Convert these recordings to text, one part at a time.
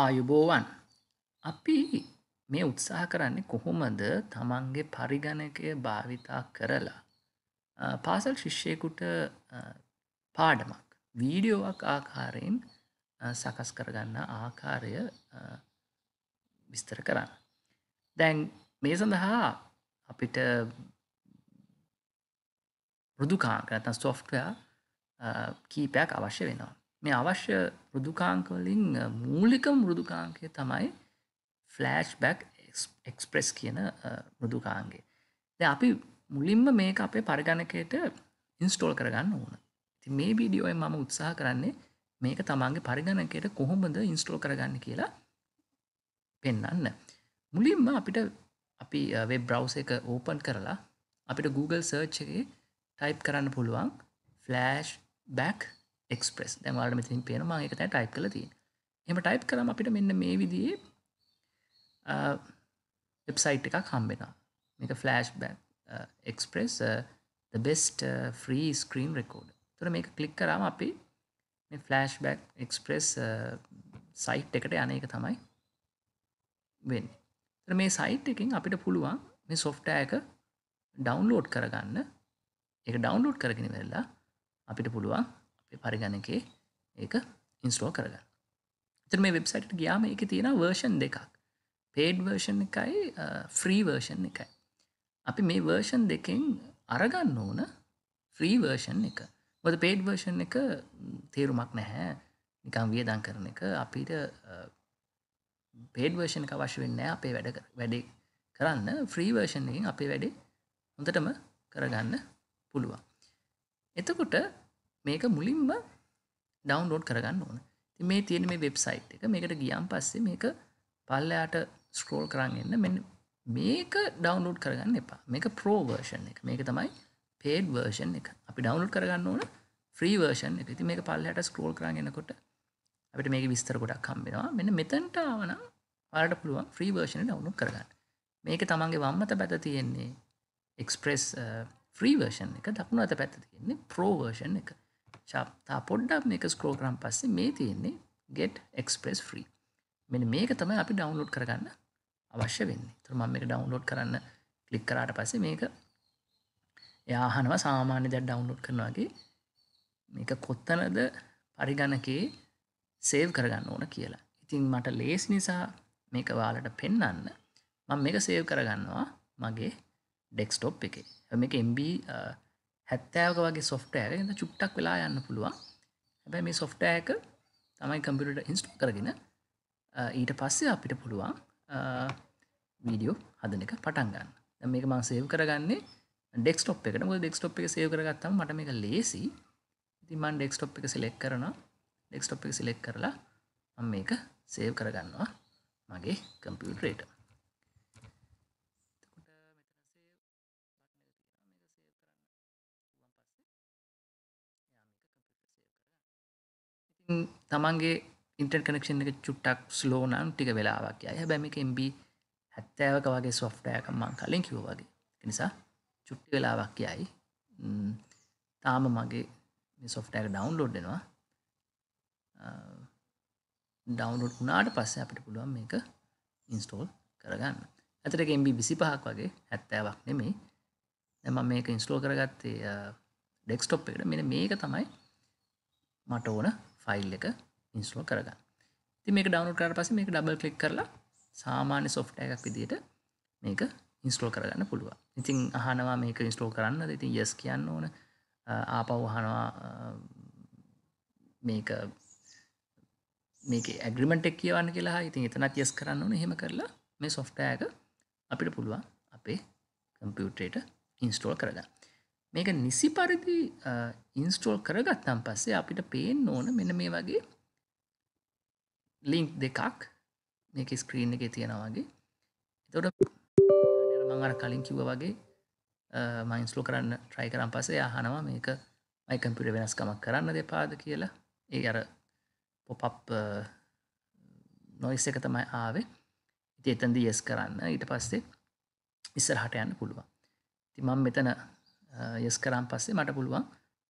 ආයුබෝවන් අපි මේ උත්සාහ කරන්නේ කොහොමද තමන්ගේ පරිගණකය භාවිතා කරලා පාසල් ශිෂ්‍යයකුට පාඩමක් වීඩියෝවක් ආකාරයෙන් සකස් කරගන්න ආකාරය විස්තර කරන්න දැන් මේ සඳහා අපිට රුදුකාංක නැතන් සොෆ්ටය කීපයක් අවශ්‍ය වෙනවා මේ අවශ්‍ය රුදුකාංකවලින් මූලිකම් රුදුකාංකය තමයි ෆලෑෂ් බැක් එක්ස්ප්‍රෙස් කියන රුදුකාන්ගේ ද අපි මුලින්ම මේක අපේ පරිගණකයට ඉන්ස්ටෝල් කරගන්න ඕන ති මේ බීඩියෝය මම උත්සාහ කරන්නේ මේක තමන්ගේ පරිගණකයට කොහොමද ඉන්ස්ටෝල් කරගන්න කියලා පෙන්න්න මුලින්ම අපිට අපි වෙබ් බ්‍රව් එක ඕපන් කරලා අපිට Google සර්ච්ගේ ටයිප් කරන්න පුළුවන් ෆලෑෂ් බැක් එක්ස්පෙස් දැමල්ට මෙතින් පේන මං එක තැ ටයි් කල තිය එම ටයිප් කරම අපිට මෙන්න මේ විදිේ වෙබ්සයිට් එකක් හම්බෙනවා මේක Flashback Express best free screen recorder මේක කලික් කරම අපි මේ ෆලෑස්් බැක් එක්ස්පෙස් සයිට් එකට යන එක තමයි වෙන්න තර මේ සයිට් එකින් අපිට පුළුවන් මේ සොෆ්ටෑක ඩවන්ලෝඩ් කරගන්න එක ඩවන්ලෝඩ් කරගෙන වෙල්ලා අපිට පුළුවන් පරිගණකේ ඒක ඉන්ස්ලෝ කරගන්න තර මේ වෙබ්සයිට ගියාම එක තියෙන වර්ෂන් දෙකක් පේඩ් වර්ෂන් එකයි ෆ්‍රී වර්ෂන් එකයි අපි මේ වර්ෂන් දෙකෙන් අරගන්න ඕන ෆ්‍රී වර්ෂන් එක බොද පේඩ් වර්ෂන් එක තේරුමක් නැහැ නිකම් වියදන් කරන එක අපිට පේඩ් වර්ෂණ එක අවශ්‍ය වෙන්න අපේ වැඩ වැඩේ කරන්න ෆ්‍රී වර්ෂණයෙන් අපේ වැඩේ හොඳටම කරගන්න පුළුවන් එතකොට මේක මුලින්ම ඩවන්ලෝඩ් කරගන්න ඕන මේ තියෙන මේ වෙබ්සයිට් එක මේකට ගියම් පස්සේ මේක පල්ලයාට ස්ක්‍රෝල් කරන්න එන්න මෙ මේක ඩවන්ලෝඩ් කරගන්න එපා මේක ප්‍රෝවර්ෂන් එක මේක තමයි පේඩ් වර්ෂන් එක අපි ඩවන්ලෝඩ් කරගන්න ඕන ්‍රී වර්ෂන් එක ති මේක පල්ලට ස්ක්‍රෝල් කරගෙනකොට අපිට මේක විස්තර ගොඩක් කම්බෙනවා මෙන්න මෙතැන්ට ආවන වලට පුළුවන් ්‍රී වර්ෂණ ඩවුණු කරගන්න මේක තමන්ගේ වම්මත පැත තියෙන්නේ එක්ස්ප්‍රෙස් ්‍රී වර්ෂන් එක දක්ුණු අත පැත්ත තියෙන්නේ ප්‍රෝවර්ෂන් uh, එක ශප්තා පොඩ්ඩක් මේක ස්කෝග්‍රම් පස්සේ මේ තියෙන්නේ ගෙට් එක්ස්ප්‍රෙස් ්‍රී මෙ මේක තමයි අපි ඩවන්ලෝඩ් කරගන්න අවශ්‍ය වෙන්නේ තුරම එක ඩවන්ලෝඩ් කරන්න කලික් කරාට පස්සේ මේක යාහනවා සාමාන්‍ය දැ ඩවන්ලෝඩ් කරනවාගේ මේක කොත්තනද පරිගණකේ සේව් කරගන්න ඕන කියලා ඉතින් මට ලේස් නිසා මේක වාලට පෙන්නන්න මං මේක සේව් කරගන්නවා මගේ ඩෙක්ස්ටොප් එක මේක MB හැත්තෑවක වගේ සොෆ්ටෑ ඉන්න චුට්ටක් වෙලා යන්න පුළුවන් හැබැ මේ සොෆ්ටෑක තමයි කම්පිට ඉන්ස්ට කරගෙන ඊට පස්සේ අපිට පුළුවන් වීඩියෝ හදන එක පටන්ගන්න මේක මං සේව් කරගන්නේ ඩෙක්ස්ටොප් එකට මුද ඩෙක්ස්ටොප් එක සේව් කරගත්තම මට මේක ලේසි ඉතිමන් ඩෙක්ස්ටොප් එක සිලෙක් කරනවා ඩෙක්ස්ටොප් එක සිලෙක් කරලා මේක සේව් කරගන්නවා මගේ කම්පියුටරේට තමන්ගේ ඉන්ට කනෙක්ෂන් එක චුට්ටක් ස්ලෝ නම් ටික වෙලාවක් අය බැමික එම්බ හැත්තෑවක වගේ සොෆ්ටයකම්මං කලින් කිව් වගේ නිසා චුට්ටි වෙලාවක් යයි තාම මගේ සොෆ්ටයක ඩවන්්ලෝඩ්ඩෙනවා ඩවන්ලෝඩ් වුණාට පස්සේ අපිට පුළුවන් මේක ඉන්ස්ටෝල් කරගන්න ඇතරක එම්බ විසි පහක් වගේ හැත්තෑවක් නෙමේ එම මේක ඉන්ස්ටෝල් කරගත්තේ ඩෙක්ස්ටොප් එකට මෙ මේක තමයි මට ඕන ෆයිල් එක ඉන්ස්ලෝ කරගන්න ති මේක ඩවනු කර පස මේක ඩබල් කලික් කරලා සාමාන්‍ය සොෆ්ට එකක් විදියට මේක ඉන්ස්ලෝ කරගන්න පුළුව ඉතින් අහනවා මේක ඉන්ස්ලෝ කරන්න ඉතින් යස් කියන්න ඕන ආපවහනවා මේක මේක ඇග්‍රිමට එක් කියවන්න කියලා ඉතින් එතනත් යස් කරන්න ඕන හෙම කරලා මේ සොෆ්ටයක අපිට පුළුවන් අපේ කම්පියුටරේට ඉන්ස්ටෝල් කරගන්න මේක නිසි පරිදි ඉන්ස්ටෝල් කරගත්තම් පස්සේ අපිට පේෙන් ඕන මෙන මේ වගේ ලිංක් දෙකක් මේක ස්ක්‍රීන් එක තියෙනවාගේ එතොට මංර කලින් කිව වගේ මයින්ස්ලෝ කරන්න ට්‍රයි කරම් පසේ යහනවා මේක මයිකම්පිට වෙනස්කමක් කරන්න දෙපාද කියලා ඒ අර පොපප් නොයිස් එක තමයි ආවේ ඉති එතන්දී යස් කරන්න ඊට පස්සේ ඉස්සරහට යන්න පුළුවන් තිමම් මෙතන යස් කරම් පස්සේ මට පුළුවන්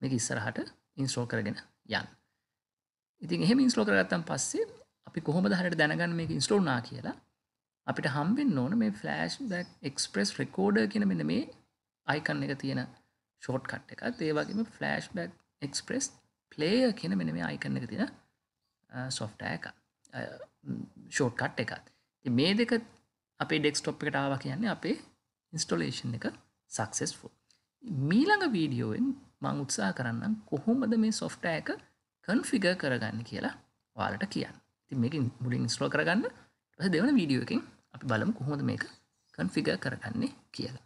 මේ ඉස්සරහට ඉන්ස්ටෝල් කරගෙන යන් ඉතින් එහෙම ඉන්ස්ලෝ කරගත්තම් පස්සේ අපි කොහොම දහට දැනගන්න මේ ඉන්ස්ටෝල්නා කියලා අපිට හම්බෙන් ඕන මේ ෆලෑශ් එක්ස්ප්‍රෙස් රෙකෝඩ කියන මෙන්න මේ අයිකන්න එක තියෙන ෂෝට් කට් එකත් ඒවගේම ෆලෑශ් බැක් එක්ස්ප්‍රෙස් ප්ලේය කියන මෙන මේ අයිකන්න එක තියෙන සොෆ්ට එක ෂෝට් කට් එකත් මේ දෙක අපේ ඩෙක්ස්ටොප් එකට ආවා කියන්නේ අපේ ඉන්ස්ටොලේෂන් එක සක්සෙස් ෆුල් මීළඟ වීඩියෝෙන් මං උත්සා කරන්නම් කොහොමද මේ සොෆ්ටෑ එක කන්ෆිග කරගන්න කියලා වාලට කියන්න ති මේකින් මුලින් ස්ලෝ කරගන්න පස දෙවන වීඩියෝ එකින් අපි බලමු කොහොමද මේක කන්ෆිග කරගන්නේ කියලා